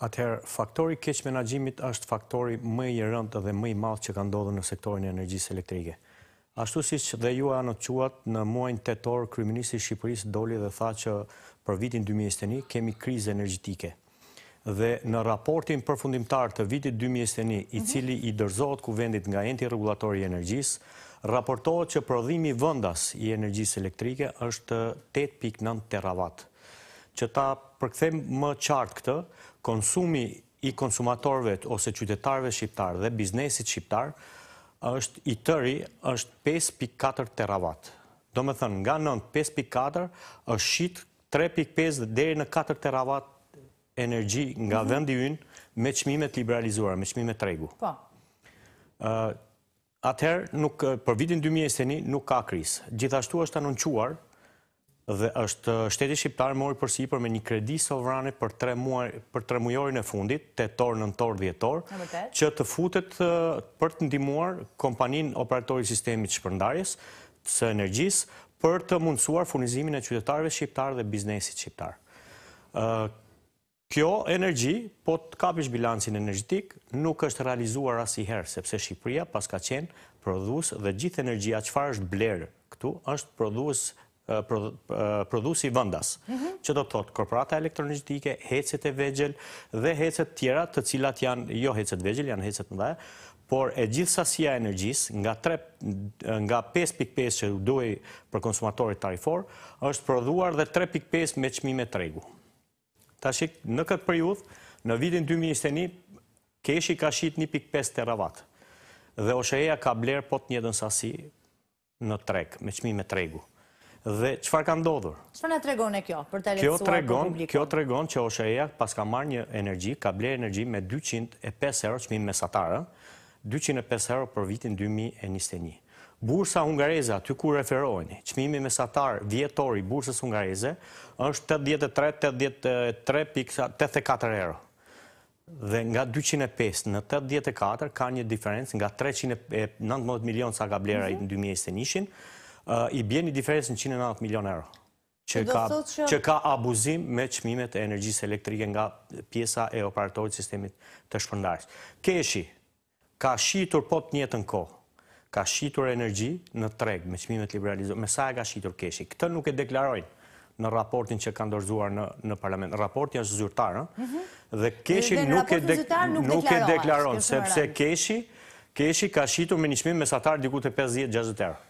Atëherë, faktori keq menaxhimit është faktori më i rëndë dhe më i madhë që ka ndodhë në sektorin e energjisë elektrike. Ashtu si që dhe ju e anë të quat, në muajnë tetor torë, Kryministri Shqipërisë doli dhe tha që për vitin 2021 kemi krizë energjitike. Dhe në raportin përfundimtar të vitit 2021, i mhm. cili i dërzot ku vendit nga enti regulatori i energjisë, raportohet që prodhimi vëndas i energjisë elektrike është 8.9 terawatt që ta përkthejmë më qartë këtë, konsumi i konsumatorve ose qytetarve shqiptar dhe biznesit shqiptar është i tëri është 5.4 teravat. Do me thënë, nga nëndë 5.4 është shqitë 3.5 dhe deri në 4 teravat energji nga mhm. vendi ynë me qmimet liberalizuar, me qmimet tregu. Pa. Po. Atëherë, për vitin 2021, nuk ka kris. Gjithashtu është anonquar dhe është eh, shteti shqiptarë mori përsi për me një kredi sovrane për tre mujorin e fundit, të torë në që të futet eh, për të ndimuar kompanin operatori sistemi të shpërndarjes, së energjis, për të mundësuar funizimin e qytetarve shqiptarë dhe biznesit shqiptarë. Eh, kjo energji, po të kapish bilancin energjitik, nuk është realizuar as i herë, sepse Shqipria pas ka qenë prodhus dhe gjithë energjia qëfar është blerë këtu, është produs prodhusi vëndas, që do të thotë korporata elektronikitike, hecet e vegjel dhe hecet tjera të cilat janë, jo hecet vegjel, janë hecet në dhaja, por e gjithë gjithësasia energjis nga 5.5 që duhe për konsumatorit tarifor, është prodhuar dhe 3.5 me qmime tregu. Ta shikë në këtë periudhë, në vitin 2021, keshi ka shqit 1.5 teravat, dhe osheja ka bler pot njëtën sasi në treg, me qmime tregu dhe qëfar ka ndodhur? Qëfar në tregon e kjo për të lecuar publikën? Kjo tregon që oshe pas ka marrë një energji, ka blerë energji me 205 euro që minë mesatarë, 205 euro për vitin 2021. Bursa Hungareze, aty ku referojni, qmimi mesatar vjetori bursës Hungareze, është 83.84 euro. Dhe nga 205 në 84 ka një diferencë nga 319 milion sa ka blera i 2021 i bje një diferes në 190 milion euro që ka abuzim me qmimet e energjisë elektrike nga pjesa e operatorit sistemit të shpëndarës. Keshi, ka shqitur pot njëtë në kohë, ka shqitur energji në treg me qmimet liberalizohet, me sa e ka shqitur keshi. Këtë nuk e deklarojnë në raportin që ka ndorzuar në parlament. Raportin është zyrtarë, mhm. dhe keshi nuk e deklarojnë, sepse keshi ka shqitur me një qmim me satarë dikute 50-60 euro.